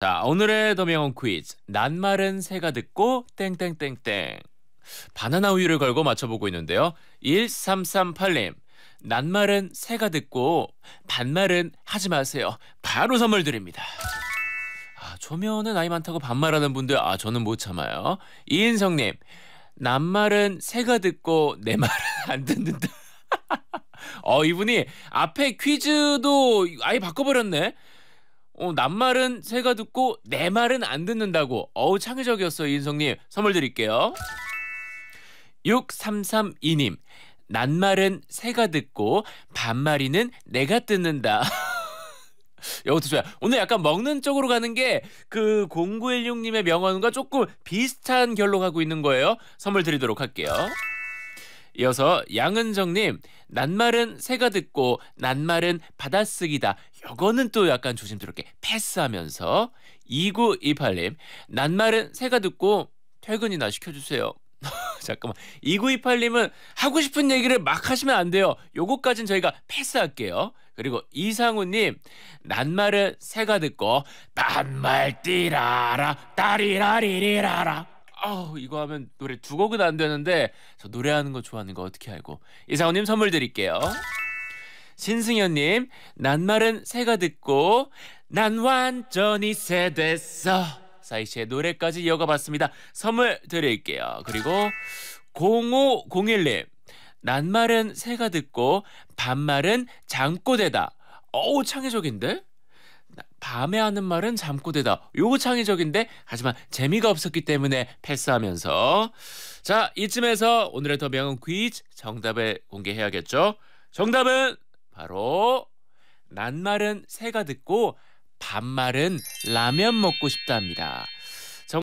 자, 오늘의 더명언 퀴즈. 낱말은 새가 듣고 땡땡땡땡. 바나나 우유를 걸고 맞춰보고 있는데요. 1338님. 낱말은 새가 듣고 반말은 하지 마세요. 바로 선물 드립니다. 아, 초면에 나이 많다고 반말하는 분들 아 저는 못 참아요. 이인성 님. 낱말은 새가 듣고 내 말은 안 듣는다. 어, 이분이 앞에 퀴즈도 아예 바꿔 버렸네. 어, 남말은 새가 듣고 내 말은 안 듣는다고. 어우 창의적이었어요 인성님. 선물 드릴게요. 6332님. 낱말은 새가 듣고 반말이는 내가 듣는다. 이것도 좋아요. 오늘 약간 먹는 쪽으로 가는 게 그 0916님의 명언과 조금 비슷한 결로 가고 있는 거예요. 선물 드리도록 할게요. 이어서 양은정님 낱말은 새가 듣고 낱말은 받아쓰기다. 요거는 또 약간 조심스럽게 패스하면서 2928님 낱말은 새가 듣고 퇴근이나 시켜주세요. 잠깐만 2928님은 하고 싶은 얘기를 막 하시면 안 돼요. 요거까진 저희가 패스할게요. 그리고 이상우님 낱말은 새가 듣고 낱말 띠라라 따리라리리라라 아우 이거 하면 노래 두 곡은 안 되는데 저 노래하는 거 좋아하는 거 어떻게 알고 이상우님 선물 드릴게요 신승현님 낱말은 새가 듣고 난 완전히 새 됐어 사이씨의 노래까지 이어가 봤습니다 선물 드릴게요 그리고 0501님 낱말은 새가 듣고 반말은 장꼬대다 어우 창의적인데 밤에 하는 말은 잠꼬대다. 요거 창의적인데 하지만 재미가 없었기 때문에 패스하면서 자 이쯤에서 오늘의 더 명언 퀴즈 정답을 공개해야겠죠. 정답은 바로 낱말은 새가 듣고 반말은 라면 먹고 싶다입니다.